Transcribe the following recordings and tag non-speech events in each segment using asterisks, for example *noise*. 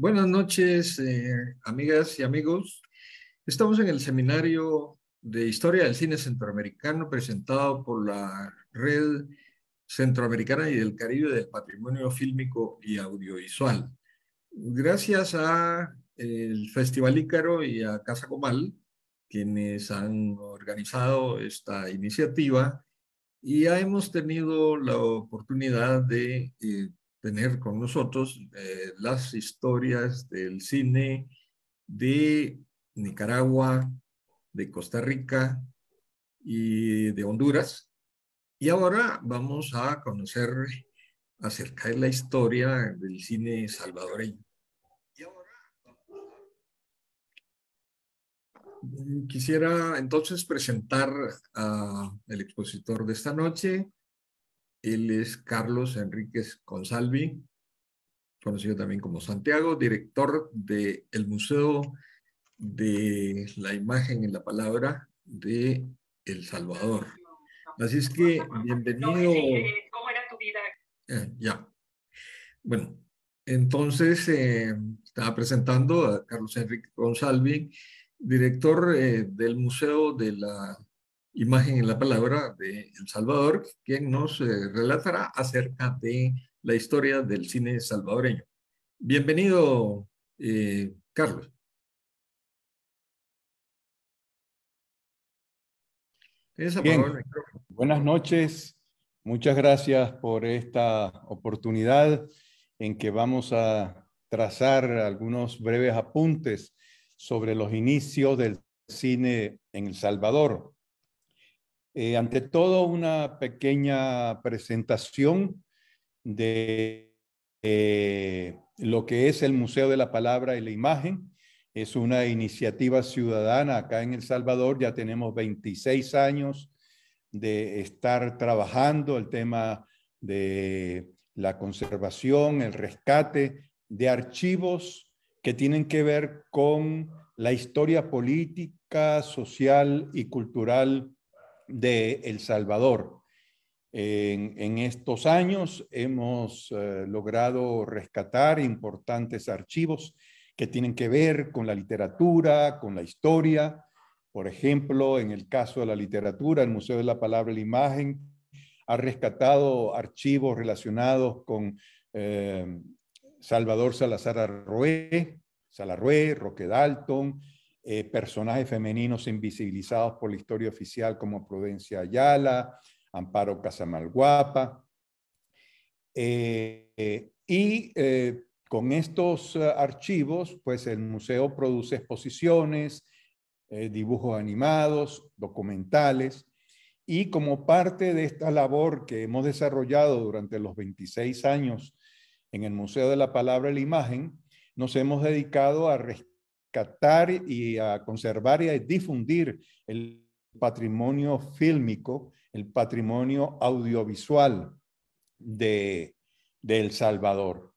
Buenas noches, eh, amigas y amigos. Estamos en el seminario de Historia del Cine Centroamericano presentado por la Red Centroamericana y del Caribe del Patrimonio Fílmico y Audiovisual. Gracias a el Festival Ícaro y a Casa Comal, quienes han organizado esta iniciativa, y ya hemos tenido la oportunidad de eh, tener con nosotros eh, las historias del cine de Nicaragua, de Costa Rica y de Honduras. Y ahora vamos a conocer acerca de la historia del cine salvadoreño. Quisiera entonces presentar al expositor de esta noche, él es Carlos Enríquez Consalvi, conocido también como Santiago, director del Museo de la Imagen y la Palabra de El Salvador. Así es que, bienvenido. Eh, eh, ¿Cómo era tu vida? Eh, ya. Bueno, entonces estaba presentando a Carlos Enríquez Consalvi, director del Museo de la imagen en la palabra de El Salvador, quien nos eh, relatará acerca de la historia del cine salvadoreño. Bienvenido, eh, Carlos. Buenas noches, muchas gracias por esta oportunidad en que vamos a trazar algunos breves apuntes sobre los inicios del cine en El Salvador. Eh, ante todo, una pequeña presentación de eh, lo que es el Museo de la Palabra y la Imagen. Es una iniciativa ciudadana acá en El Salvador. Ya tenemos 26 años de estar trabajando el tema de la conservación, el rescate de archivos que tienen que ver con la historia política, social y cultural de El Salvador. En, estos años hemos eh, logrado rescatar importantes archivos que tienen que ver con la literatura, con la historia. Por ejemplo, en el caso de la literatura, el Museo de la Palabra y la Imagen ha rescatado archivos relacionados con eh, Salvador Salazar Arrué, Salarrué, Roque Dalton, eh, personajes femeninos invisibilizados por la historia oficial como Prudencia Ayala, Amparo Casamalguapa. Eh, y eh, con estos archivos, pues el museo produce exposiciones, dibujos animados, documentales, y como parte de esta labor que hemos desarrollado durante los 26 años en el Museo de la Palabra y la Imagen, nos hemos dedicado a y a conservar y a difundir el patrimonio fílmico, el patrimonio audiovisual de, El Salvador.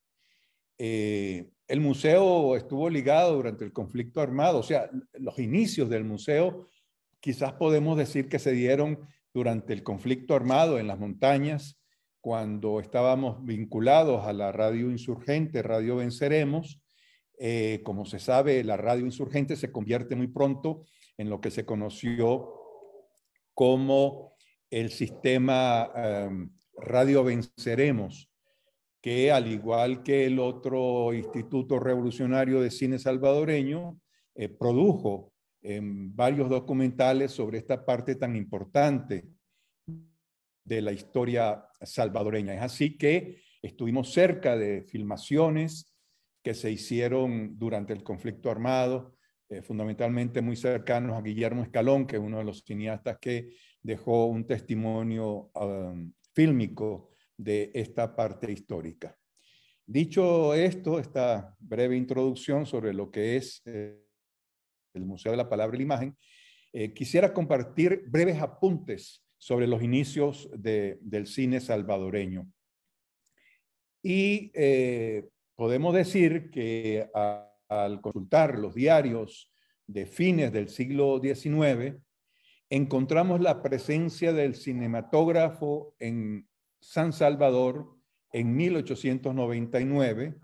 Eh, el museo estuvo ligado durante el conflicto armado, o sea, los inicios del museo quizás podemos decir que se dieron durante el conflicto armado en las montañas, cuando estábamos vinculados a la radio insurgente, Radio Venceremos, eh, como se sabe, la radio insurgente se convierte muy pronto en lo que se conoció como el sistema em, Radio Venceremos, que al igual que el otro Instituto Revolucionario de Cine Salvadoreño, eh, produjo em, varios documentales sobre esta parte tan importante de la historia salvadoreña. Es así que estuvimos cerca de filmaciones, que se hicieron durante el conflicto armado, eh, fundamentalmente muy cercanos a Guillermo Escalón, que es uno de los cineastas que dejó un testimonio um, fílmico de esta parte histórica. Dicho esto, esta breve introducción sobre lo que es eh, el Museo de la Palabra y la Imagen, eh, quisiera compartir breves apuntes sobre los inicios del cine salvadoreño. Y podemos decir que al consultar los diarios de fines del siglo XIX, encontramos la presencia del cinematógrafo en San Salvador en 1899.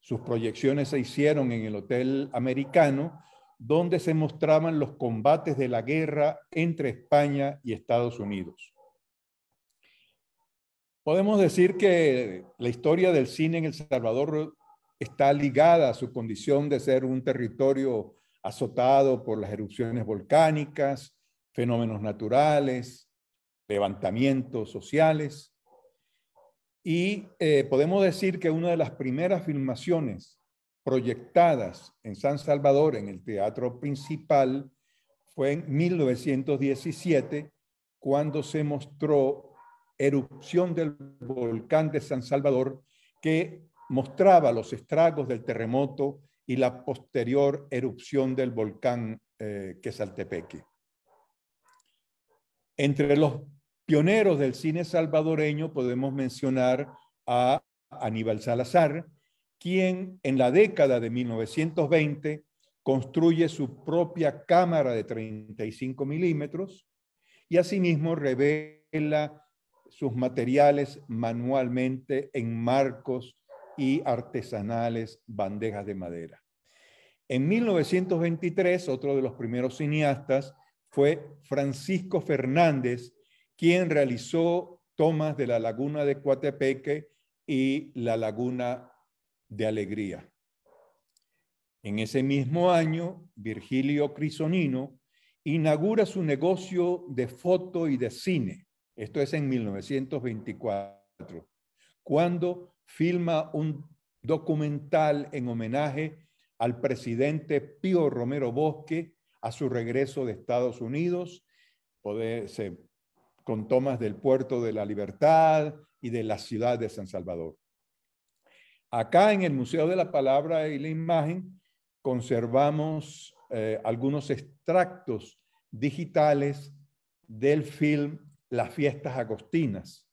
Sus proyecciones se hicieron en el Hotel Americano, donde se mostraban los combates de la guerra entre España y Estados Unidos. Podemos decir que la historia del cine en El Salvador está ligada a su condición de ser un territorio azotado por las erupciones volcánicas, fenómenos naturales, levantamientos sociales. Y eh, podemos decir que una de las primeras filmaciones proyectadas en San Salvador, en el teatro principal, fue en 1917, cuando se mostró erupción del volcán de San Salvador que mostraba los estragos del terremoto y la posterior erupción del volcán eh, Quesaltepeque. Entre los pioneros del cine salvadoreño podemos mencionar a Aníbal Salazar, quien en la década de 1920 construye su propia cámara de 35 milímetros y asimismo revela sus materiales manualmente en marcos y artesanales bandejas de madera. En 1923, otro de los primeros cineastas fue Francisco Fernández, quien realizó tomas de la laguna de Coatepeque y la laguna de Alegría. En ese mismo año, Virgilio Crisonino inaugura su negocio de foto y de cine esto es en 1924, cuando filma un documental en homenaje al presidente Pío Romero Bosque a su regreso de Estados Unidos, con tomas del puerto de la libertad y de la ciudad de San Salvador. Acá en el Museo de la Palabra y la Imagen conservamos eh, algunos extractos digitales del film las fiestas agostinas,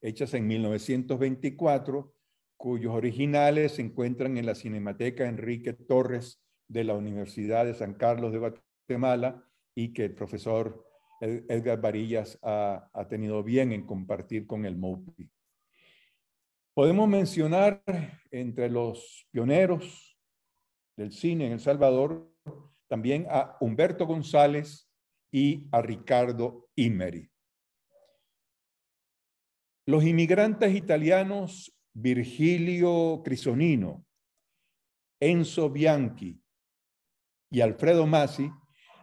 hechas en 1924, cuyos originales se encuentran en la Cinemateca Enrique Torres de la Universidad de San Carlos de Guatemala y que el profesor Edgar Varillas ha, tenido bien en compartir con el MOPI. Podemos mencionar entre los pioneros del cine en El Salvador también a Humberto González y a Ricardo Imeri. Los inmigrantes italianos Virgilio Crisonino, Enzo Bianchi y Alfredo Massi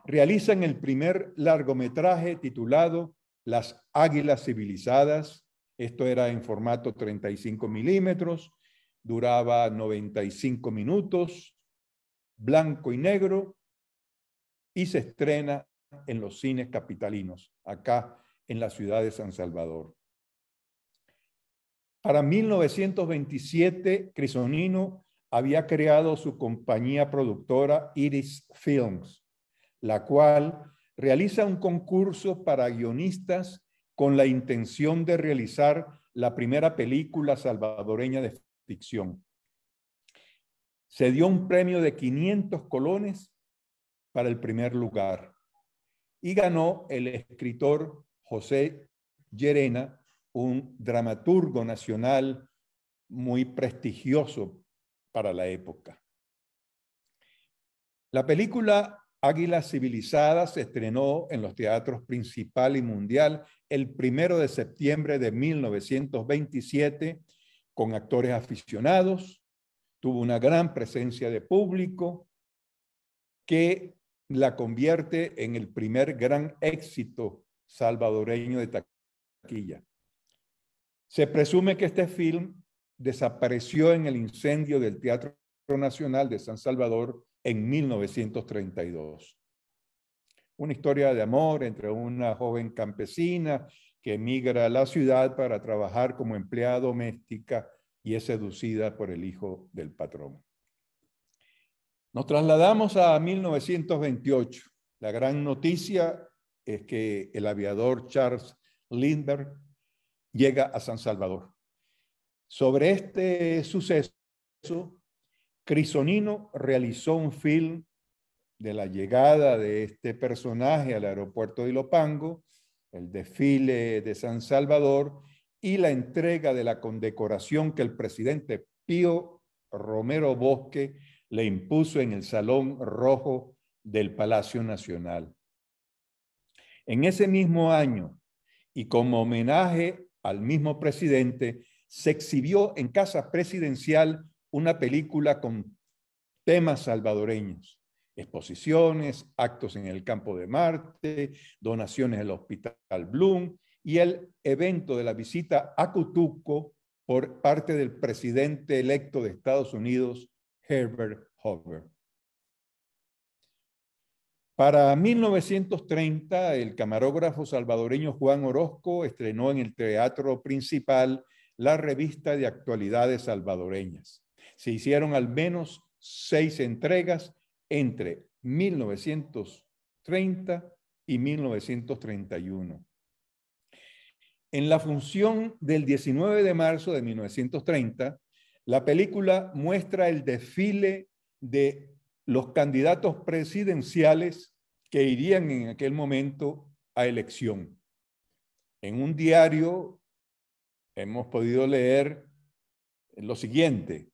realizan el primer largometraje titulado Las Águilas Civilizadas. Esto era en formato 35 milímetros, duraba 95 minutos, blanco y negro, y se estrena en los cines capitalinos, acá en la ciudad de San Salvador. Para 1927, Crisonino había creado su compañía productora Iris Films, la cual realiza un concurso para guionistas con la intención de realizar la primera película salvadoreña de ficción. Se dio un premio de 500 colones para el primer lugar y ganó el escritor José Llerena un dramaturgo nacional muy prestigioso para la época. La película Águila Civilizada se estrenó en los teatros principal y mundial el primero de septiembre de 1927 con actores aficionados, tuvo una gran presencia de público que la convierte en el primer gran éxito salvadoreño de taquilla. Se presume que este film desapareció en el incendio del Teatro Nacional de San Salvador en 1932. Una historia de amor entre una joven campesina que emigra a la ciudad para trabajar como empleada doméstica y es seducida por el hijo del patrón. Nos trasladamos a 1928. La gran noticia es que el aviador Charles Lindbergh llega a San Salvador. Sobre este suceso, Crisonino realizó un film de la llegada de este personaje al aeropuerto de Ilopango, el desfile de San Salvador y la entrega de la condecoración que el presidente Pío Romero Bosque le impuso en el Salón Rojo del Palacio Nacional. En ese mismo año, y como homenaje al mismo presidente, se exhibió en Casa Presidencial una película con temas salvadoreños, exposiciones, actos en el campo de Marte, donaciones al Hospital Bloom y el evento de la visita a Cutuco por parte del presidente electo de Estados Unidos, Herbert Hoover. Para 1930, el camarógrafo salvadoreño Juan Orozco estrenó en el Teatro Principal la revista de actualidades salvadoreñas. Se hicieron al menos seis entregas entre 1930 y 1931. En la función del 19 de marzo de 1930, la película muestra el desfile de los candidatos presidenciales que irían en aquel momento a elección. En un diario hemos podido leer lo siguiente.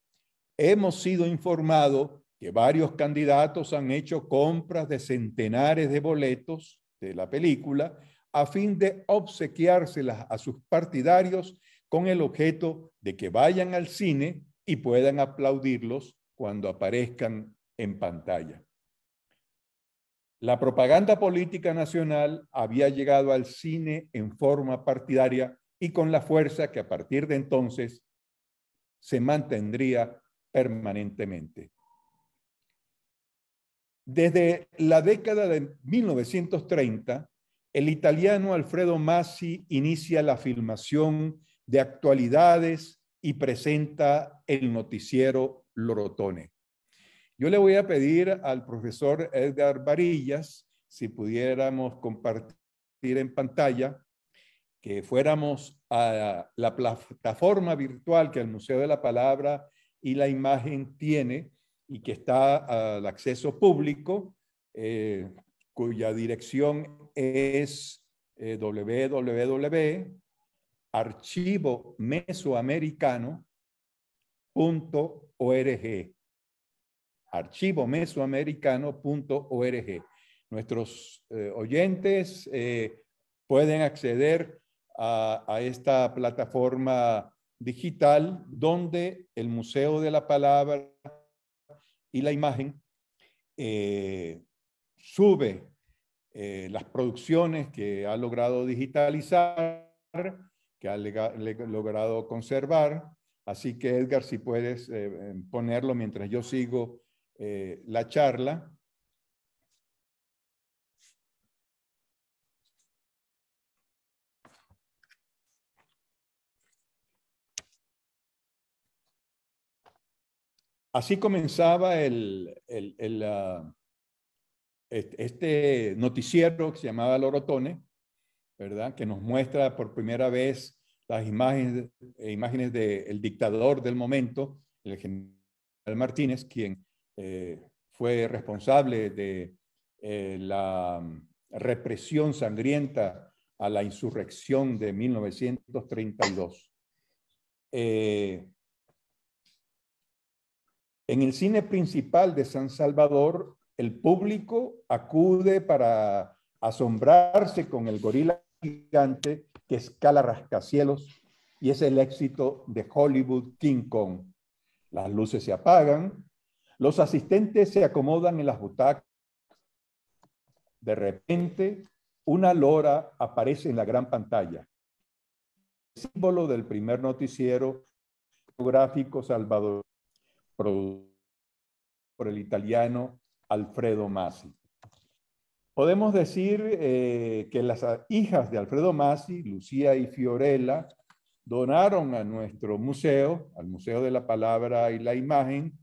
Hemos sido informados que varios candidatos han hecho compras de centenares de boletos de la película a fin de obsequiárselas a sus partidarios con el objeto de que vayan al cine y puedan aplaudirlos cuando aparezcan en pantalla. La propaganda política nacional había llegado al cine en forma partidaria y con la fuerza que a partir de entonces se mantendría permanentemente. Desde la década de 1930, el italiano Alfredo Massi inicia la filmación de actualidades y presenta el noticiero Lorotone. Yo le voy a pedir al profesor Edgar Varillas, si pudiéramos compartir en pantalla, que fuéramos a la plataforma virtual que el Museo de la Palabra y la Imagen tiene y que está al acceso público, eh, cuya dirección es eh, www.archivomesoamericano.org archivomesoamericano.org. Nuestros eh, oyentes eh, pueden acceder a, esta plataforma digital donde el Museo de la Palabra y la Imagen eh, sube las producciones que ha logrado digitalizar, que ha logrado conservar. Así que Edgar, si puedes ponerlo mientras yo sigo eh, la charla. Así comenzaba el, ah, este, este noticiero que se llamaba Lorotone, ¿verdad? Que nos muestra por primera vez las imágenes, eh, imágenes del dictador del momento, el general Martínez, quien eh, fue responsable de eh, la mm, represión sangrienta a la insurrección de 1932. Eh, en el cine principal de San Salvador, el público acude para asombrarse con el gorila gigante que escala rascacielos y es el éxito de Hollywood King Kong. Las luces se apagan, los asistentes se acomodan en las butacas. De repente, una lora aparece en la gran pantalla. símbolo del primer noticiero gráfico salvador, producido por el italiano Alfredo Masi. Podemos decir eh, que las hijas de Alfredo Masi, Lucía y Fiorella, donaron a nuestro museo, al Museo de la Palabra y la Imagen,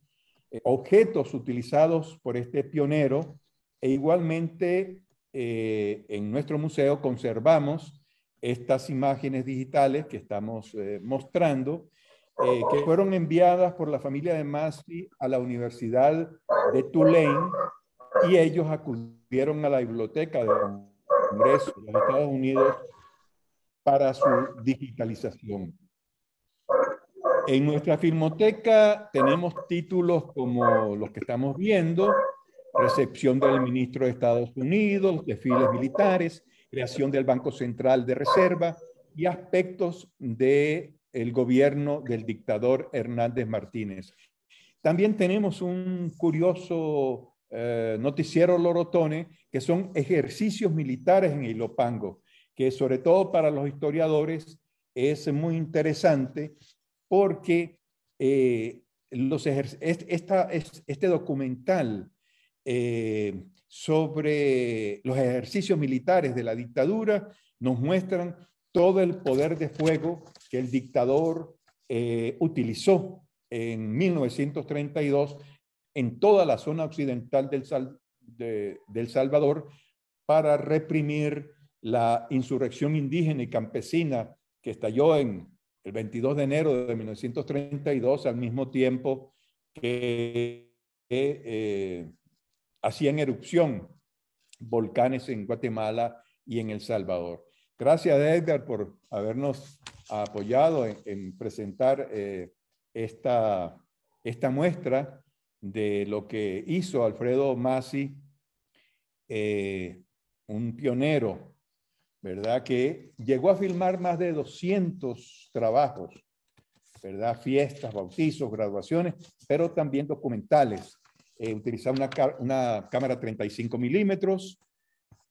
eh, objetos utilizados por este pionero e igualmente eh, en nuestro museo conservamos estas imágenes digitales que estamos eh, mostrando, que fueron enviadas por la familia de Masi a la Universidad de Tulane y ellos acudieron a la biblioteca del Congreso de los Estados Unidos para su digitalización. En nuestra filmoteca tenemos títulos como los que estamos viendo, recepción del ministro de Estados Unidos, desfiles militares, creación del Banco Central de Reserva y aspectos del gobierno del dictador Hernández Martínez. También tenemos un curioso eh, noticiero Lorotone, que son ejercicios militares en Ilopango, que sobre todo para los historiadores es muy interesante porque eh, este documental eh, sobre los ejercicios militares de la dictadura nos muestran todo el poder de fuego que el dictador eh, utilizó en 1932 en toda la zona occidental del Salvador para reprimir la insurrección indígena y campesina que estalló en el 22 de enero de 1932, al mismo tiempo que, eh, eh, hacían erupción volcanes en Guatemala y en El Salvador. Gracias, Edgar, por habernos apoyado en, presentar eh, esta, esta muestra de lo que hizo Alfredo Masi, un pionero ¿verdad? Que llegó a filmar más de 200 trabajos, ¿verdad? Fiestas, bautizos, graduaciones, pero también documentales. Eh, utilizaba una, cámara 35 milímetros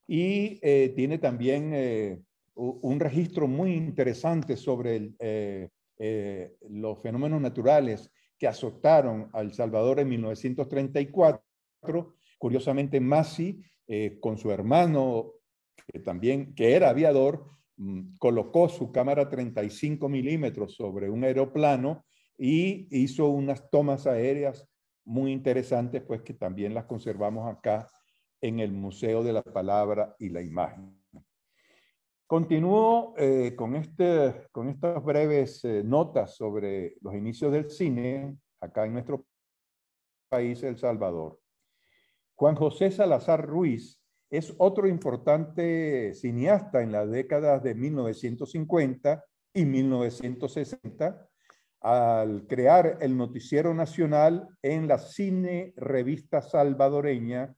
y eh, tiene también eh, un registro muy interesante sobre los fenómenos naturales que azotaron a El Salvador en 1934. Curiosamente, Masi, con su hermano que también, que era aviador, mm, colocó su cámara 35 milímetros sobre un aeroplano y hizo unas tomas aéreas muy interesantes, pues que también las conservamos acá en el Museo de la Palabra y la Imagen. Continúo eh, con, este, con estas breves eh, notas sobre los inicios del cine acá en nuestro país, El Salvador. Juan José Salazar Ruiz es otro importante cineasta en las décadas de 1950 y 1960 al crear el noticiero nacional en la cine revista salvadoreña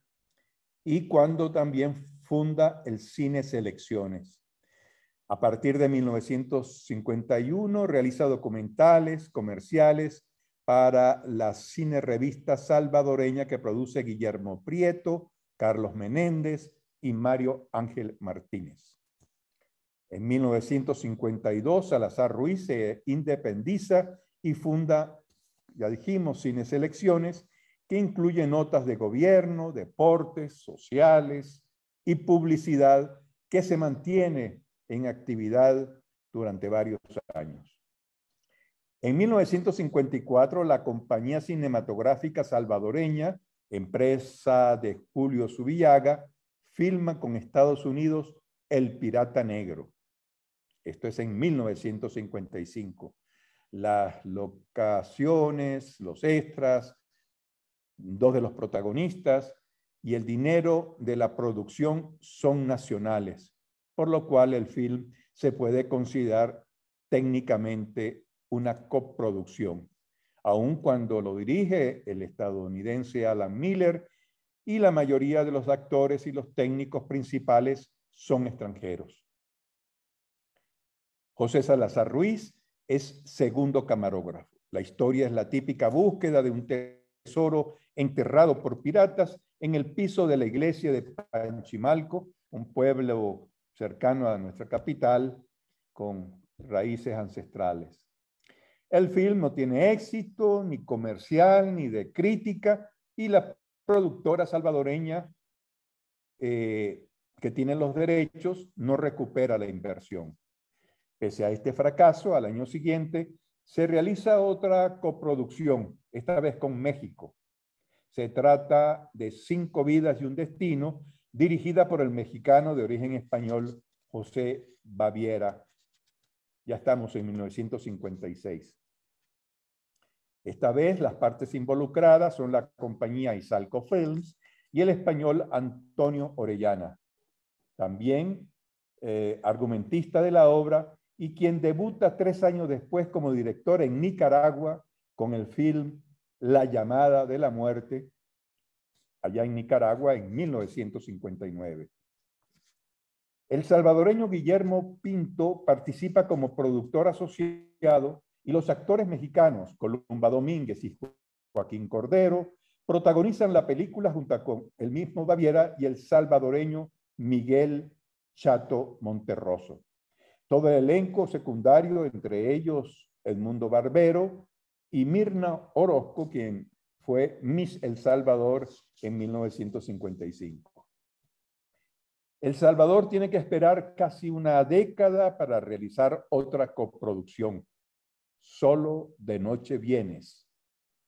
y cuando también funda el Cine Selecciones. A partir de 1951 realiza documentales comerciales para la cine revista salvadoreña que produce Guillermo Prieto, Carlos Menéndez y Mario Ángel Martínez. En 1952, Salazar Ruiz se independiza y funda, ya dijimos, Cines Elecciones, que incluye notas de gobierno, deportes, sociales y publicidad que se mantiene en actividad durante varios años. En 1954, la compañía cinematográfica salvadoreña empresa de Julio Subillaga, filma con Estados Unidos El Pirata Negro. Esto es en 1955. Las locaciones, los extras, dos de los protagonistas y el dinero de la producción son nacionales, por lo cual el film se puede considerar técnicamente una coproducción aun cuando lo dirige el estadounidense Alan Miller y la mayoría de los actores y los técnicos principales son extranjeros. José Salazar Ruiz es segundo camarógrafo. La historia es la típica búsqueda de un tesoro enterrado por piratas en el piso de la iglesia de Panchimalco, un pueblo cercano a nuestra capital con raíces ancestrales. El film no tiene éxito, ni comercial, ni de crítica, y la productora salvadoreña eh, que tiene los derechos no recupera la inversión. Pese a este fracaso, al año siguiente se realiza otra coproducción, esta vez con México. Se trata de Cinco vidas y un destino, dirigida por el mexicano de origen español José Baviera ya estamos en 1956. Esta vez las partes involucradas son la compañía Isalco Films y el español Antonio Orellana, también eh, argumentista de la obra y quien debuta tres años después como director en Nicaragua con el film La llamada de la muerte, allá en Nicaragua en 1959. El salvadoreño Guillermo Pinto participa como productor asociado y los actores mexicanos Columba Domínguez y Joaquín Cordero protagonizan la película junto con el mismo Baviera y el salvadoreño Miguel Chato Monterroso. Todo el elenco secundario, entre ellos Edmundo Barbero y Mirna Orozco, quien fue Miss El Salvador en 1955. El Salvador tiene que esperar casi una década para realizar otra coproducción, Solo de Noche Vienes,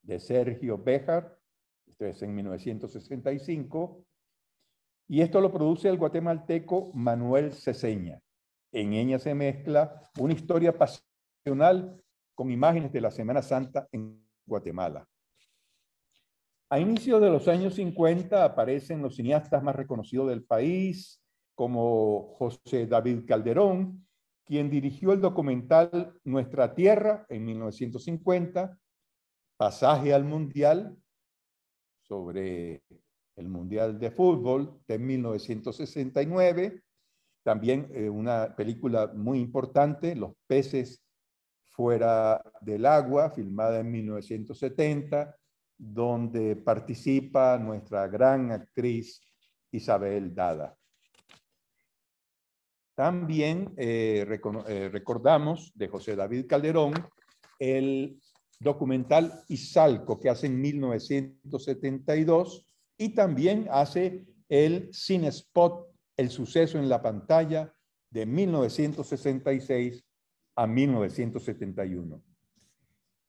de Sergio Béjar, esto es en 1965, y esto lo produce el guatemalteco Manuel Ceseña. En ella se mezcla una historia pasional con imágenes de la Semana Santa en Guatemala. A inicios de los años 50 aparecen los cineastas más reconocidos del país, como José David Calderón, quien dirigió el documental Nuestra Tierra en 1950, Pasaje al Mundial, sobre el Mundial de Fútbol de 1969, también eh, una película muy importante, Los peces fuera del agua, filmada en 1970, donde participa nuestra gran actriz Isabel Dada. También eh, eh, recordamos de José David Calderón el documental Isalco que hace en 1972 y también hace el Cine Spot, el suceso en la pantalla de 1966 a 1971.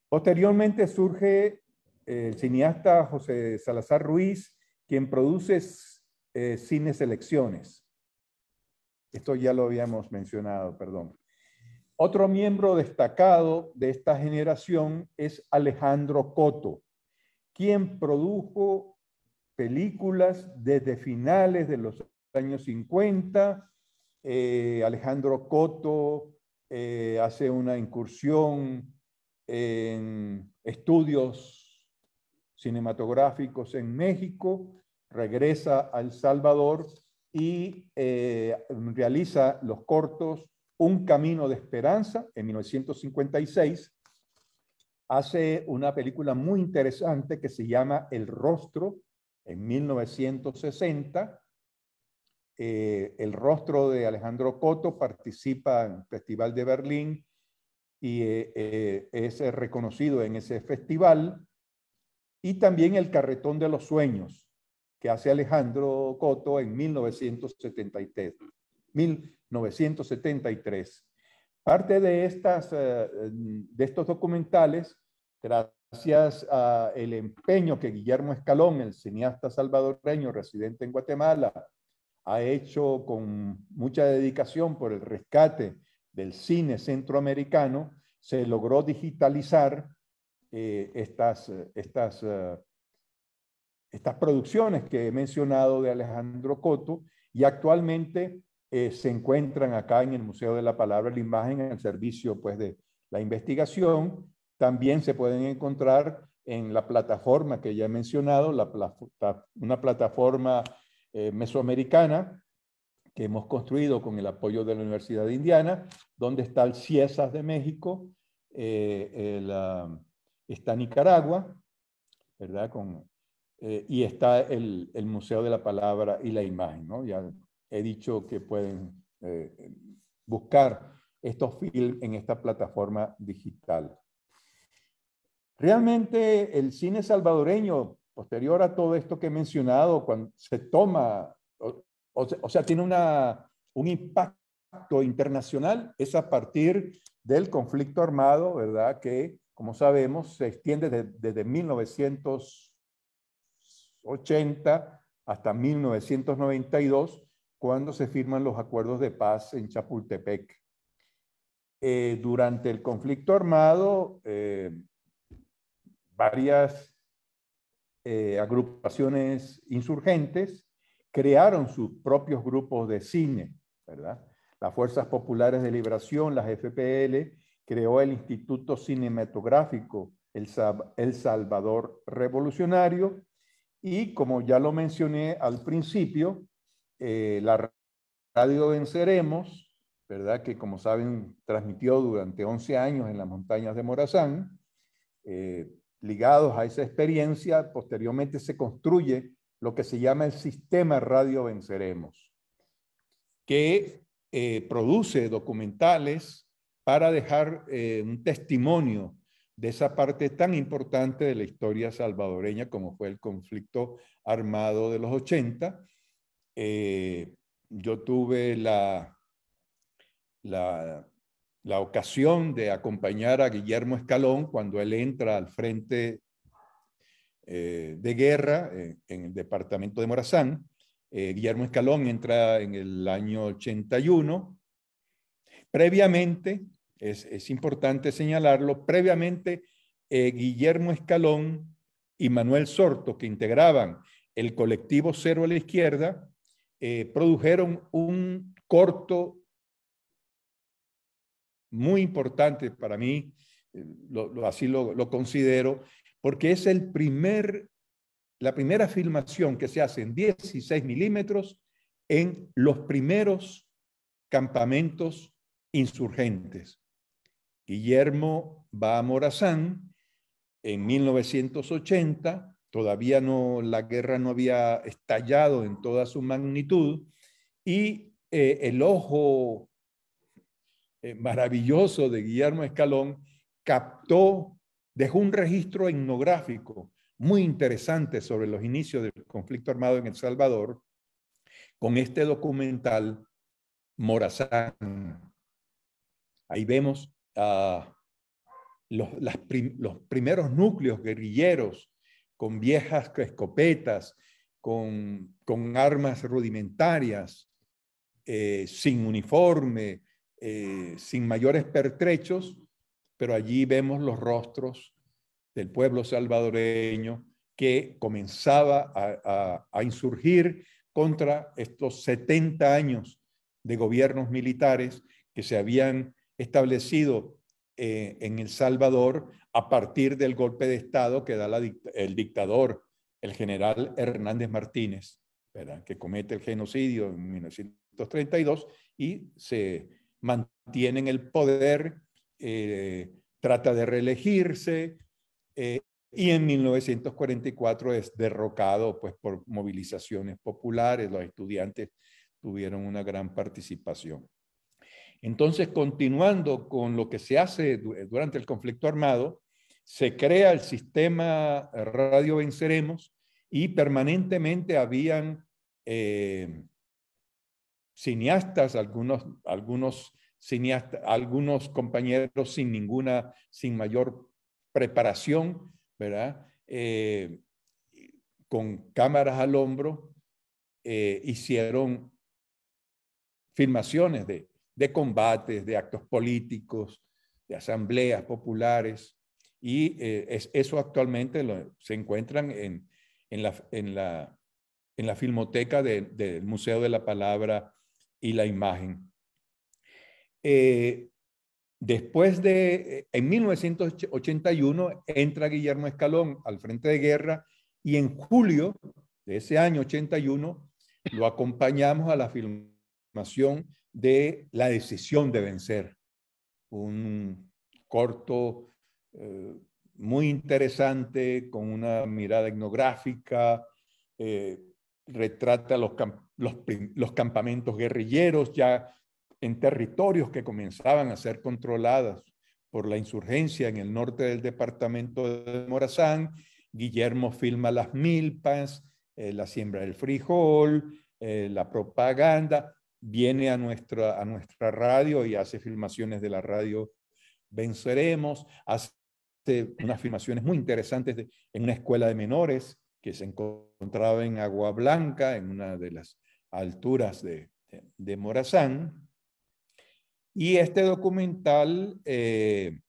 Posteriormente surge eh, el cineasta José Salazar Ruiz, quien produce eh, Cine Selecciones, esto ya lo habíamos mencionado, perdón. Otro miembro destacado de esta generación es Alejandro Coto, quien produjo películas desde finales de los años 50. Eh, Alejandro Coto eh, hace una incursión en estudios cinematográficos en México, regresa a El Salvador y eh, realiza los cortos Un Camino de Esperanza en 1956. Hace una película muy interesante que se llama El Rostro en 1960. Eh, el Rostro de Alejandro Coto participa en el Festival de Berlín y eh, es reconocido en ese festival. Y también El Carretón de los Sueños que hace Alejandro Coto en 1973. 1973. Parte de, estas, eh, de estos documentales, gracias al empeño que Guillermo Escalón, el cineasta salvadoreño residente en Guatemala, ha hecho con mucha dedicación por el rescate del cine centroamericano, se logró digitalizar eh, estas, eh, estas estas producciones que he mencionado de Alejandro Coto y actualmente eh, se encuentran acá en el Museo de la Palabra y la Imagen en el servicio pues, de la investigación. También se pueden encontrar en la plataforma que ya he mencionado, una plataforma eh, mesoamericana que hemos construido con el apoyo de la Universidad de Indiana, donde está el CIESAS de México, eh, está Nicaragua, ¿verdad? Con eh, y está el, Museo de la Palabra y la Imagen. ¿no? Ya he dicho que pueden eh, buscar estos films en esta plataforma digital. Realmente el cine salvadoreño, posterior a todo esto que he mencionado, cuando se toma, o, sea, tiene un impacto internacional, es a partir del conflicto armado, ¿verdad? Que, como sabemos, se extiende desde 1900 80 hasta 1992, cuando se firman los acuerdos de paz en Chapultepec. Eh, durante el conflicto armado, eh, varias eh, agrupaciones insurgentes crearon sus propios grupos de cine, ¿verdad? Las Fuerzas Populares de Liberación, las FPL, creó el Instituto Cinematográfico El, Salvador Revolucionario, y como ya lo mencioné al principio, eh, la radio Venceremos, ¿verdad? Que como saben, transmitió durante 11 años en las montañas de Morazán. Eh, ligados a esa experiencia, posteriormente se construye lo que se llama el sistema Radio Venceremos, que eh, produce documentales para dejar un testimonio de esa parte tan importante de la historia salvadoreña como fue el conflicto armado de los 80. Eh, yo tuve la, la, ocasión de acompañar a Guillermo Escalón cuando él entra al frente eh, de guerra eh, en el departamento de Morazán. Guillermo Escalón entra en el año 81. Previamente, es, importante señalarlo, previamente eh, Guillermo Escalón y Manuel Sorto, que integraban el colectivo Cero a la Izquierda, eh, produjeron un corto muy importante para mí, eh, así lo, lo, considero, porque es el primer, la primera filmación que se hace en 16 milímetros en los primeros campamentos insurgentes. Guillermo va a Morazán en 1980, todavía no, la guerra no había estallado en toda su magnitud, y eh, el ojo eh, maravilloso de Guillermo Escalón captó, dejó un registro etnográfico muy interesante sobre los inicios del conflicto armado en El Salvador con este documental Morazán. Ahí vemos los, primeros núcleos guerrilleros con viejas escopetas, con, armas rudimentarias, eh, sin uniforme, eh, sin mayores pertrechos, pero allí vemos los rostros del pueblo salvadoreño que comenzaba a, a insurgir contra estos 70 años de gobiernos militares que se habían establecido eh, en El Salvador a partir del golpe de Estado que da el dictador, el general Hernández Martínez, que comete el genocidio en 1932 y se mantiene en el poder, eh, trata de reelegirse eh, y en 1944 es derrocado pues, por movilizaciones populares, los estudiantes tuvieron una gran participación. Entonces, continuando con lo que se hace durante el conflicto armado, se crea el sistema eh, Radio Venceremos y permanentemente habían eh, cineastas, algunos, algunos algunos compañeros sin ninguna, sin mayor preparación, ¿verdad? Eh, con cámaras al hombro, hicieron filmaciones de, de combates, de actos políticos, de asambleas populares. Y eh, eso actualmente se encuentran en, la, en, la, en la filmoteca del Museo de la Palabra y la Imagen. Eh, después de, eh, en 1981, entra Guillermo Escalón al frente de guerra y en julio de ese año 81 lo acompañamos a la filmación de la decisión de vencer. Un corto eh, muy interesante, con una mirada etnográfica, eh, retrata los, campamentos guerrilleros ya en territorios que comenzaban a ser controladas por la insurgencia en el norte del departamento de Morazán. Guillermo filma las milpas, eh, la siembra del frijol, la propaganda, viene a nuestra, a nuestra radio y hace filmaciones de la radio Venceremos, hace unas filmaciones muy interesantes en una escuela de menores que se encontraba en Agua Blanca, en una de las alturas de, Morazán. Y este documental, eh,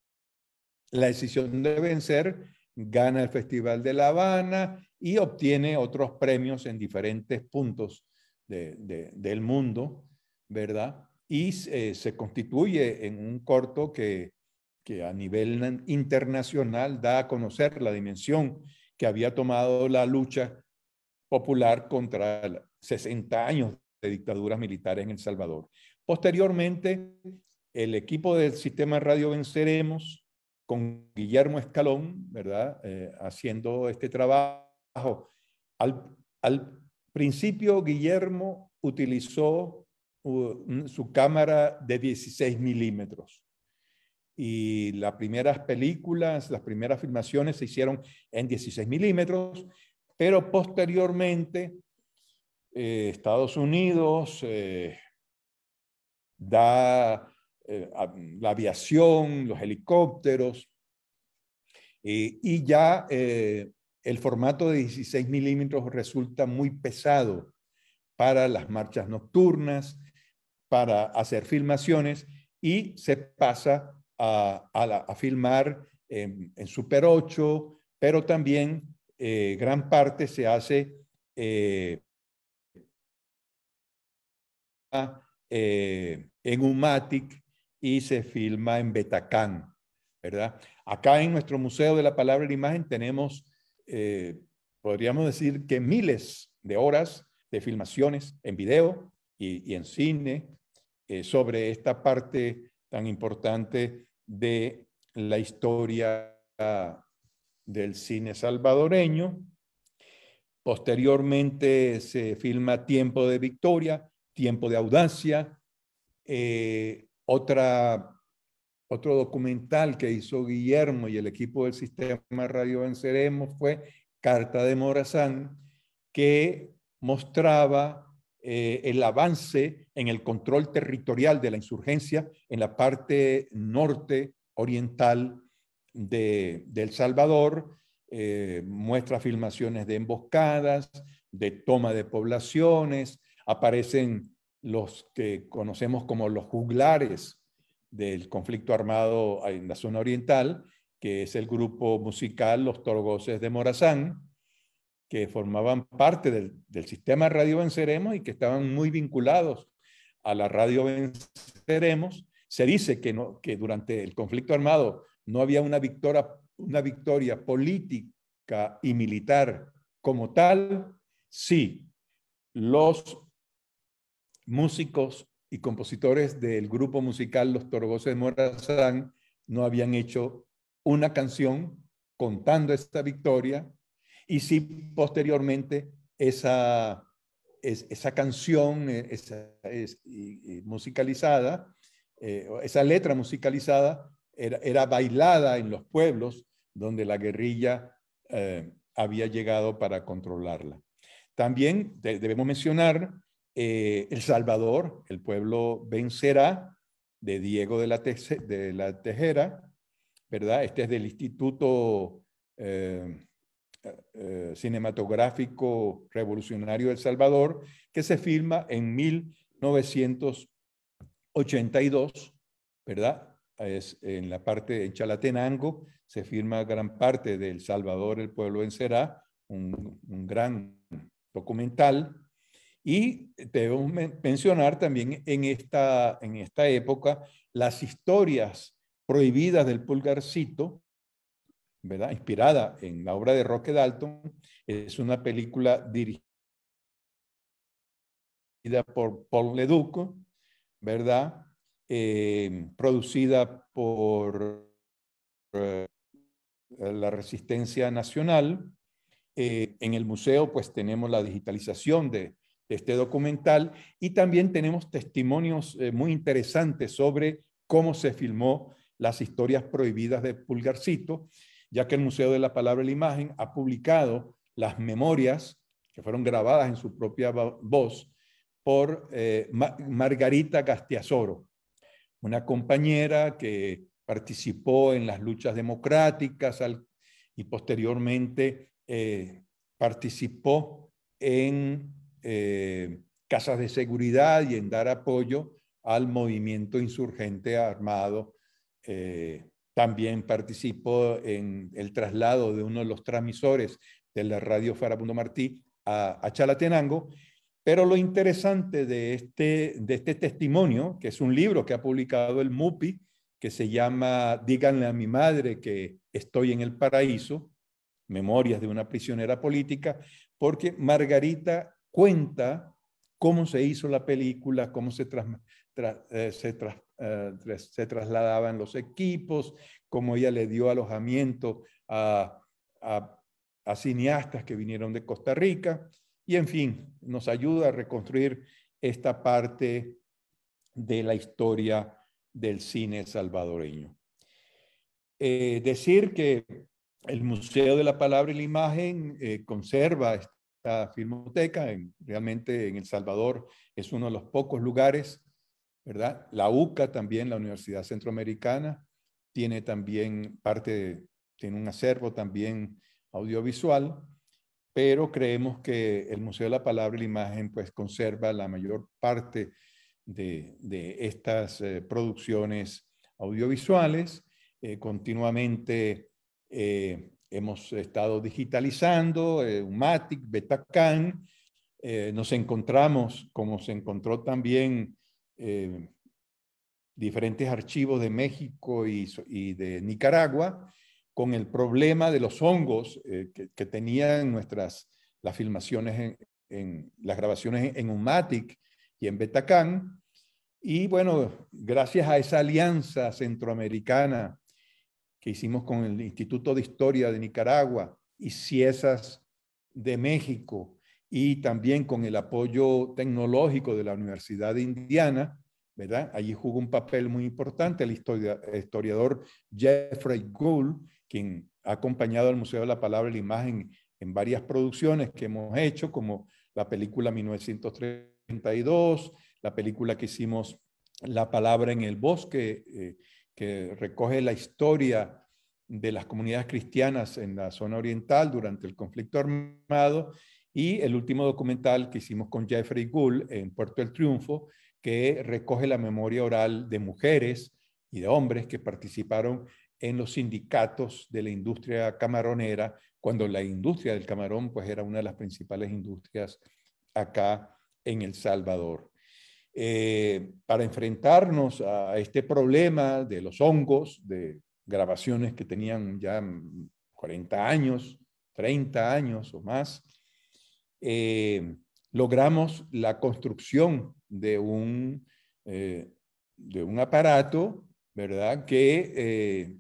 La decisión de vencer, gana el Festival de La Habana y obtiene otros premios en diferentes puntos del mundo, ¿verdad? Y eh, se constituye en un corto que, a nivel internacional da a conocer la dimensión que había tomado la lucha popular contra 60 años de dictaduras militares en El Salvador. Posteriormente, el equipo del sistema Radio Venceremos, con Guillermo Escalón, ¿verdad? Eh, haciendo este trabajo al, al principio Guillermo utilizó uh, su cámara de 16 milímetros. Y las primeras películas, las primeras filmaciones se hicieron en 16 milímetros, pero posteriormente eh, Estados Unidos eh, da eh, la aviación, los helicópteros, y ya el formato de 16 milímetros resulta muy pesado para las marchas nocturnas, para hacer filmaciones y se pasa a, filmar en, Super 8, pero también eh, gran parte se hace eh, eh, en Umatic y se filma en Betacán, ¿verdad? Acá en nuestro Museo de la Palabra y la Imagen tenemos eh, podríamos decir que miles de horas de filmaciones en video y, en cine eh, sobre esta parte tan importante de la historia del cine salvadoreño. Posteriormente se filma Tiempo de Victoria, Tiempo de Audacia, eh, otra otro documental que hizo Guillermo y el equipo del sistema Radio Venceremos fue Carta de Morazán, que mostraba eh, el avance en el control territorial de la insurgencia en la parte norte oriental de, El Salvador, eh, muestra filmaciones de emboscadas, de toma de poblaciones, aparecen los que conocemos como los juglares, del conflicto armado en la zona oriental, que es el grupo musical Los Torgoses de Morazán, que formaban parte del, sistema Radio Venceremos y que estaban muy vinculados a la Radio Venceremos. Se dice que, que durante el conflicto armado no había una victoria, una victoria política y militar como tal. Sí, los músicos y compositores del grupo musical Los Torgoces de Morazán no habían hecho una canción contando esta victoria y sí posteriormente esa, esa canción eh, musicalizada, eh, esa letra musicalizada era, bailada en los pueblos donde la guerrilla eh, había llegado para controlarla. También debemos mencionar eh, el Salvador, El pueblo vencerá, de Diego de la, Tejera, ¿verdad? Este es del Instituto eh, eh, Cinematográfico Revolucionario del Salvador, que se filma en 1982, ¿verdad? Es en la parte en Chalatenango, se firma gran parte de El Salvador, El Pueblo Vencerá, un gran documental y debemos mencionar también en esta, en esta época las historias prohibidas del pulgarcito, ¿verdad? inspirada en la obra de Roque Dalton. Es una película dirigida por Paul Leduc, ¿verdad? Eh, producida por eh, la Resistencia Nacional. Eh, en el museo, pues tenemos la digitalización de, este documental y también tenemos testimonios eh, muy interesantes sobre cómo se filmó las historias prohibidas de Pulgarcito, ya que el Museo de la Palabra y la Imagen ha publicado las memorias que fueron grabadas en su propia voz por eh, Margarita Gastiazoro, una compañera que participó en las luchas democráticas y posteriormente eh, participó en eh, casas de seguridad y en dar apoyo al movimiento insurgente armado. Eh, también participó en el traslado de uno de los transmisores de la radio Farabundo Martí a, a Chalatenango. Pero lo interesante de este, de este testimonio, que es un libro que ha publicado el MUPI, que se llama Díganle a mi madre que estoy en el paraíso, Memorias de una prisionera política, porque Margarita cuenta cómo se hizo la película, cómo se, eh, eh, se, trasladaban los equipos, cómo ella le dio alojamiento a, cineastas que vinieron de Costa Rica. Y en fin, nos ayuda a reconstruir esta parte de la historia del cine salvadoreño. Eh, decir que el Museo de la Palabra y la Imagen conserva esta filmoteca. realmente en El Salvador es uno de los pocos lugares, ¿verdad? La UCA también, la Universidad Centroamericana, tiene también parte, tiene un acervo también audiovisual, pero creemos que el Museo de la Palabra y la Imagen pues conserva la mayor parte de, estas eh, producciones audiovisuales. Eh, continuamente eh, hemos estado digitalizando, eh, Umatic, Betacan, eh, nos encontramos, como se encontró también eh, diferentes archivos de México y, de Nicaragua, con el problema de los hongos que, tenían nuestras, las filmaciones, en, las grabaciones en Umatic y en Betacan. Y bueno, gracias a esa alianza centroamericana que hicimos con el Instituto de Historia de Nicaragua y Ciesas de México y también con el apoyo tecnológico de la Universidad de Indiana, ¿verdad? Allí jugó un papel muy importante el historiador Jeffrey Gould, quien ha acompañado al Museo de la Palabra y la Imagen en varias producciones que hemos hecho, como la película 1932, la película que hicimos La Palabra en el Bosque, eh, que recoge la historia de las comunidades cristianas en la zona oriental durante el conflicto armado y el último documental que hicimos con Jeffrey Gould en Puerto del Triunfo, que recoge la memoria oral de mujeres y de hombres que participaron en los sindicatos de la industria camaronera, cuando la industria del camarón pues era una de las principales industrias acá en El Salvador. Eh, para enfrentarnos a este problema de los hongos, de grabaciones que tenían ya 40 mm, años, 30 años o más, eh, logramos la construcción de un, eh, de un aparato, ¿verdad?, que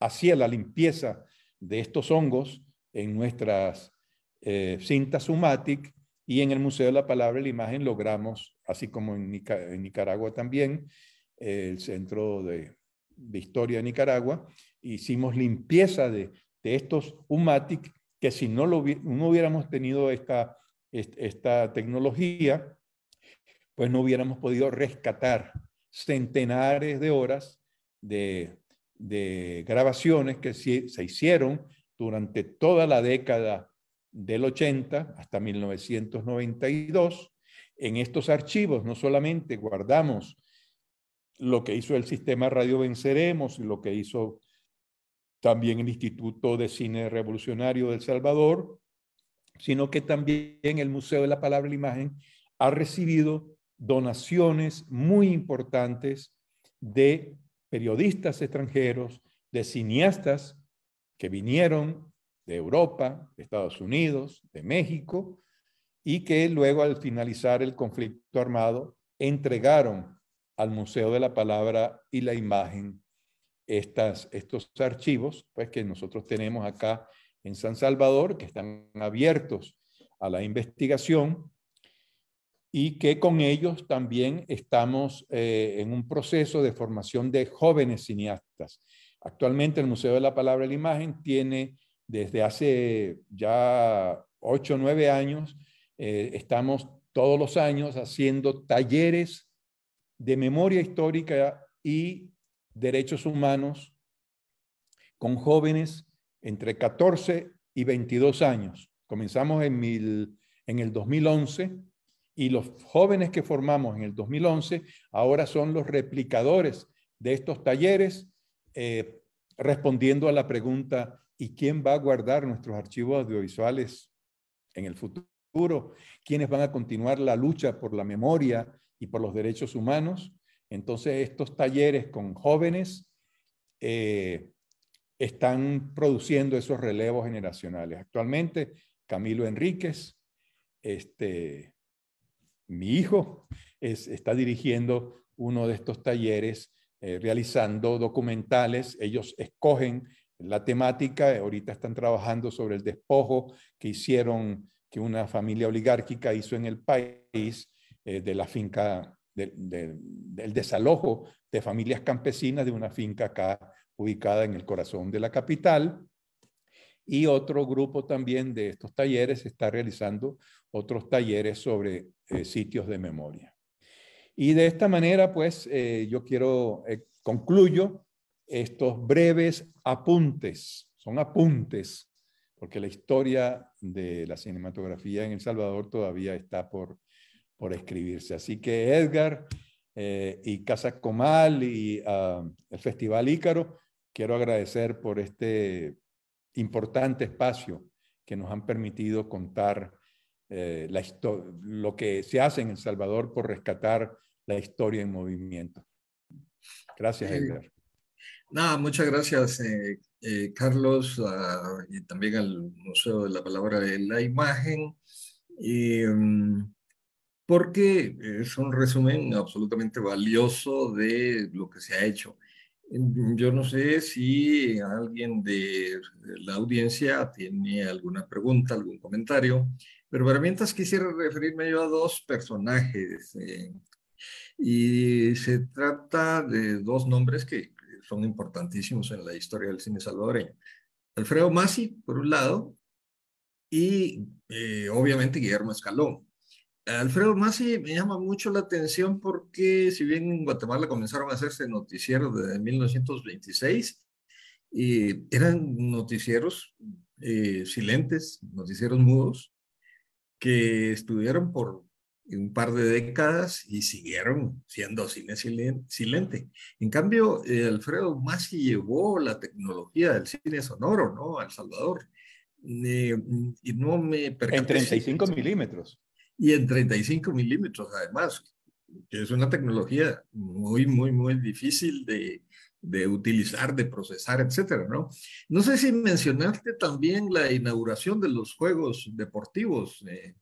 hacía la limpieza de estos hongos en nuestras cintas sumáticas. Y en el Museo de la Palabra y la Imagen logramos, así como en, Nicaragua también, el Centro de, Historia de Nicaragua, hicimos limpieza de, estos UMATIC que si no, no hubiéramos tenido esta, esta tecnología, pues no hubiéramos podido rescatar centenares de horas de, de grabaciones que se hicieron durante toda la década del 80 hasta 1992. En estos archivos no solamente guardamos lo que hizo el sistema Radio Venceremos y lo que hizo también el Instituto de Cine Revolucionario del Salvador, sino que también el Museo de la Palabra y la Imagen ha recibido donaciones muy importantes de periodistas extranjeros, de cineastas que vinieron de Europa, de Estados Unidos, de México, y que luego al finalizar el conflicto armado entregaron al Museo de la Palabra y la Imagen estas, estos archivos pues, que nosotros tenemos acá en San Salvador, que están abiertos a la investigación y que con ellos también estamos eh, en un proceso de formación de jóvenes cineastas. Actualmente el Museo de la Palabra y la Imagen tiene desde hace ya ocho o 9 años, eh, estamos todos los años haciendo talleres de memoria histórica y derechos humanos con jóvenes entre 14 y 22 años. Comenzamos en, en el 2011 y los jóvenes que formamos en el 2011 ahora son los replicadores de estos talleres, eh, respondiendo a la pregunta, ¿Y quién va a guardar nuestros archivos audiovisuales en el futuro? ¿Quiénes van a continuar la lucha por la memoria y por los derechos humanos? Entonces, estos talleres con jóvenes eh, están produciendo esos relevos generacionales. Actualmente, Camilo Enríquez, este, mi hijo, está dirigiendo uno de estos talleres, eh, realizando documentales. Ellos escogen la temática. Eh, ahorita están trabajando sobre el despojo que hicieron, que una familia oligárquica hizo en el país eh, de la finca, del desalojo de familias campesinas de una finca acá ubicada en el corazón de la capital. Y otro grupo también de estos talleres está realizando otros talleres sobre eh, sitios de memoria. Y de esta manera, pues, yo quiero, concluyo estos breves apuntes, son apuntes, porque la historia de la cinematografía en El Salvador todavía está por, escribirse. Así que Edgar eh, y Casa Comal y ah, el Festival Ícaro, quiero agradecer por este importante espacio que nos han permitido contar eh, lo que se hace en El Salvador por rescatar la historia en movimiento. Gracias, Edgar. Nada, muchas gracias, eh, eh, Carlos, y también al Museo de la Palabra de la Imagen, mm, porque es un resumen absolutamente valioso de lo que se ha hecho. Mm, yo no sé si alguien de la audiencia tiene alguna pregunta, algún comentario, pero para mientras quisiera referirme yo a dos personajes. Eh, y se trata de dos nombres que son importantísimos en la historia del cine salvadoreño. Alfredo Masi, por un lado, y eh, obviamente Guillermo Escalón. Alfredo Masi me llama mucho la atención porque si bien en Guatemala comenzaron a hacerse noticieros desde 1926, y eran noticieros eh, silentes, noticieros mudos, que estuvieron por un par de décadas y siguieron siendo cine silente. En cambio, eh, Alfredo Masi llevó la tecnología del cine sonoro, ¿no? Al Salvador. Eh, y no me percaté. En 35 milímetros. Y en 35 milímetros, además, que es una tecnología muy, muy, muy difícil de, de utilizar, de procesar, etcétera, ¿no? No sé si mencionaste también la inauguración de los Juegos Deportivos. Eh,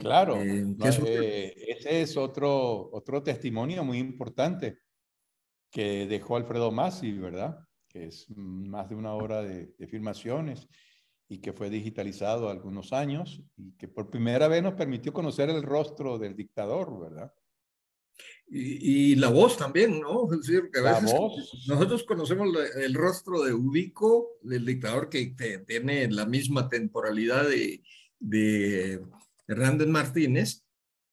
claro, eh, ese es otro, otro testimonio muy importante que dejó Alfredo Massi, ¿verdad? Que es más de una hora de, filmaciones y que fue digitalizado algunos años y que por primera vez nos permitió conocer el rostro del dictador, ¿verdad? Y, la voz también, ¿no? decir, la voz. nosotros conocemos el rostro de Ubico, del dictador que, tiene la misma temporalidad de Hernández Martínez,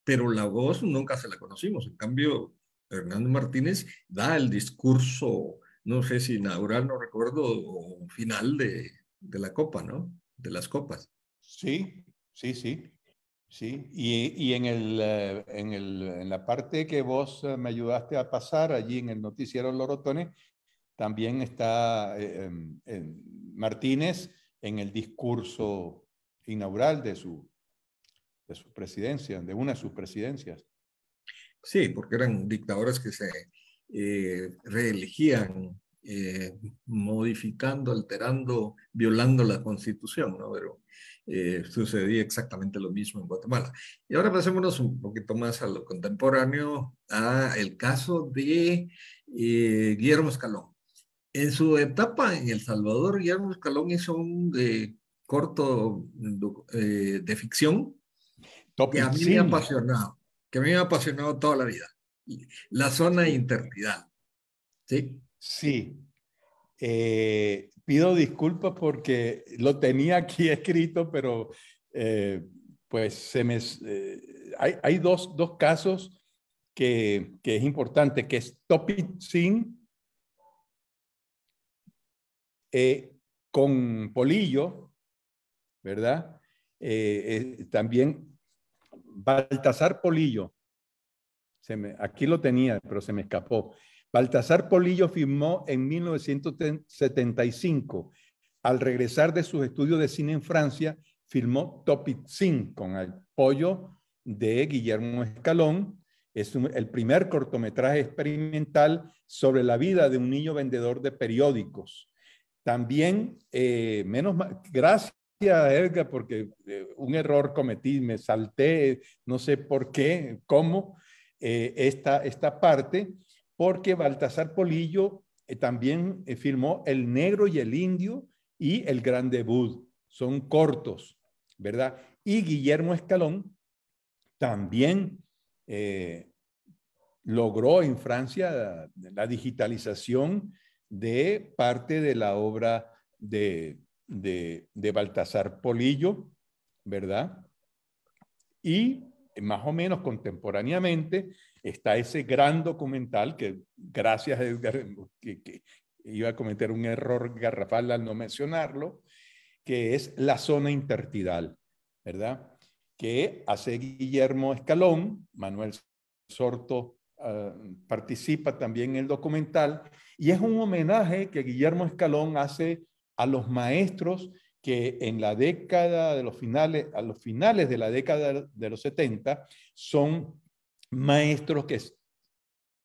pero la voz nunca se la conocimos. En cambio, Hernández Martínez da el discurso, no sé si inaugural, no recuerdo, o final de, la copa, ¿no? De las copas. Sí, sí, sí. Sí, y, en, el, eh, en, el, en, la parte que vos eh, me ayudaste a pasar allí en el noticiero Lorotone, también está eh, em, Martínez en el discurso inaugural de su, de su presidencia, de una de sus presidencias. Sí, porque eran dictadores que se eh, reelegían eh, modificando, alterando, violando la constitución, ¿no? Pero eh, sucedía exactamente lo mismo en Guatemala. Y ahora pasémonos un poquito más a lo contemporáneo, a el caso de Guillermo Escalón. En su etapa en El Salvador, Guillermo Escalón hizo un corto de ficción que a mí me ha apasionado, que a mí me ha apasionado toda la vida. La zona intertidal. ¿Sí? Sí. Eh, pido disculpas porque lo tenía aquí *laughs* escrito, pero eh, pues se me... Eh, hay, hay dos, casos que, es importante, que es Topic Sin con Polillo, ¿verdad? también Baltasar Polillo, aquí lo tenía, pero se me escapó. Baltasar Polillo firmó en 1975. Al regresar de sus estudios de cine en Francia, firmó Cin con apoyo de Guillermo Escalón. Es el primer cortometraje experimental sobre la vida de un niño vendedor de periódicos. También, eh, menos gracias Edgar, porque eh, un error cometí, me salté, no sé por qué, cómo, eh, esta, parte, porque Baltasar Polillo eh, también filmó firmó El Negro y el Indio y El grande bud Son cortos, ¿verdad? Y Guillermo Escalón también logró en Francia la digitalización de parte de la obra de de, Baltasar Polillo, ¿verdad? Y más o menos contemporáneamente está ese gran documental que gracias a Edgar, que, iba a cometer un error garrafal al no mencionarlo, que es la zona intertidal, ¿verdad? Que hace Guillermo Escalón, Manuel Sorto ah, participa también en el documental, y es un homenaje que Guillermo Escalón hace a los maestros que en la década de los finales, a los finales de la década de los 70, son maestros que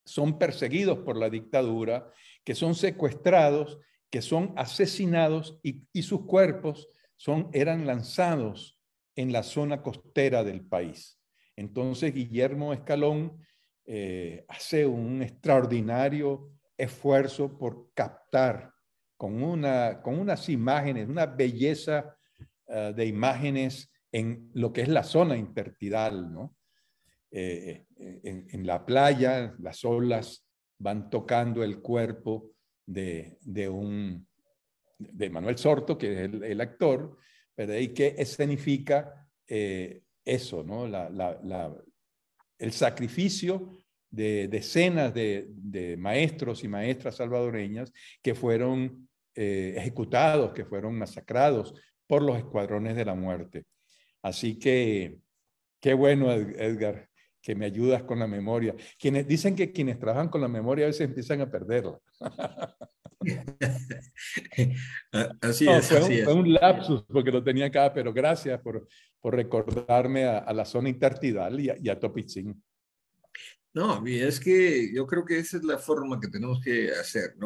son perseguidos por la dictadura, que son secuestrados, que son asesinados y, sus cuerpos son, eran lanzados en la zona costera del país. Entonces Guillermo Escalón eh, hace un extraordinario esfuerzo por captar con, una, con unas imágenes, una belleza eh, de imágenes en lo que es la zona intertidal, ¿no? Eh, eh, en, la playa, las olas van tocando el cuerpo de, un, de Manuel Sorto, que es el, actor, pero y que escenifica eso, ¿no? el sacrificio de decenas de, maestros y maestras salvadoreñas que fueron eh, ejecutados, que fueron masacrados por los escuadrones de la muerte. Así que, qué bueno, Edgar, que me ayudas con la memoria. Quienes dicen que quienes trabajan con la memoria a veces empiezan a perderla. *laughs* así es, fue, un, lapsus porque lo tenía acá, pero gracias por, por recordarme a, la zona intertidal y a, y a no, es que yo creo que esa es la forma que tenemos que hacer,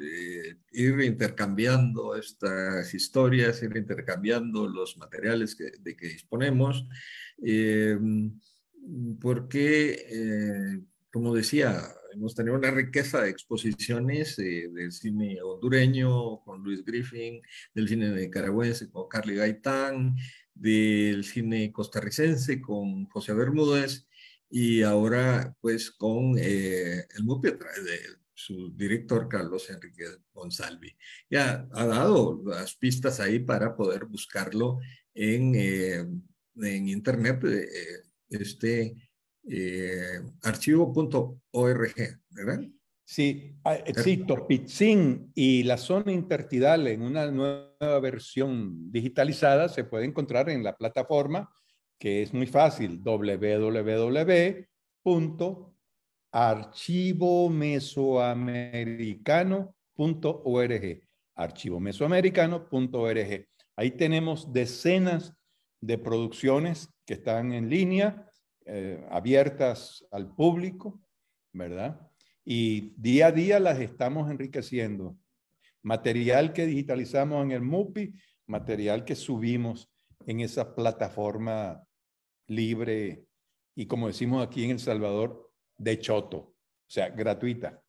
eh, ir intercambiando estas historias, ir intercambiando los materiales de que disponemos, eh, porque, eh, como decía, hemos tenido una riqueza de exposiciones del cine hondureño con Luis Griffin, del cine nicaragüense con Carly Gaitán, del cine costarricense con José Bermúdez, y ahora pues con eh, el MUPI eh, de su director Carlos Enrique Gonzalvi. Ya ha dado las pistas ahí para poder buscarlo en, eh, en internet, este archivo.org, ¿verdad? Sí, ah, sí, Pitzin y la zona intertidal en una nueva versión digitalizada se puede encontrar en la plataforma que es muy fácil, www.archivomesoamericano.org. Archivomesoamericano.org. Ahí tenemos decenas de producciones que están en línea, eh, abiertas al público, ¿verdad? Y día a día las estamos enriqueciendo. Material que digitalizamos en el MUPI, material que subimos en esa plataforma libre y como decimos aquí en El Salvador, de choto, o sea, gratuita.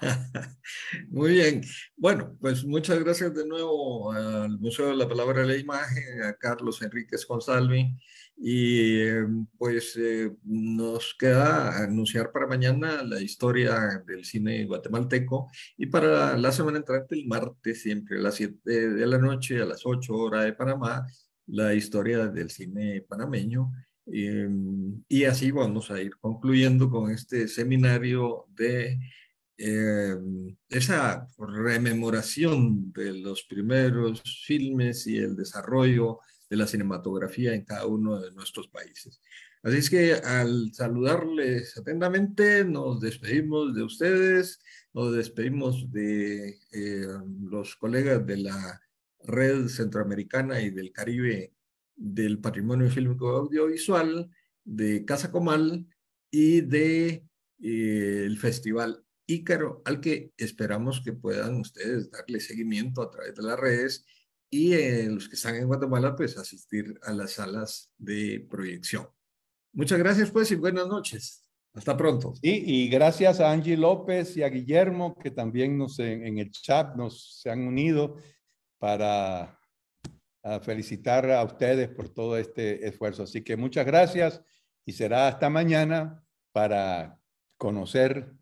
*laughs* Muy bien. Bueno, pues muchas gracias de nuevo al Museo de la Palabra y la Imagen, a Carlos Enríquez Gonzalvi, Y em, pues eh, nos queda anunciar para mañana la historia del cine guatemalteco y para la semana entrante, el martes, siempre a las 7 de la noche, a las 8 horas de Panamá, la historia del cine panameño. Em, y así vamos a ir concluyendo con este seminario de em, esa rememoración de los primeros filmes y el desarrollo de la cinematografía en cada uno de nuestros países. Así es que al saludarles atentamente, nos despedimos de ustedes, nos despedimos de em, los colegas de la Red Centroamericana y del Caribe del Patrimonio Fílmico Audiovisual, de Casa Comal y de eh, el Festival Ícaro, al que esperamos que puedan ustedes darle seguimiento a través de las redes y eh, los que están en Guatemala, pues asistir a las salas de proyección. Muchas gracias, pues, y buenas noches. Hasta pronto. y gracias a Angie López y a Guillermo, que también nos, en, en el chat nos se han unido para ah, felicitar a ustedes por todo este esfuerzo. Así que muchas gracias y será hasta mañana para conocer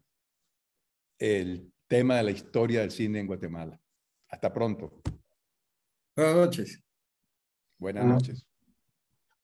el tema de la historia del cine en Guatemala. Hasta pronto. Buenas noches. Buenas noches.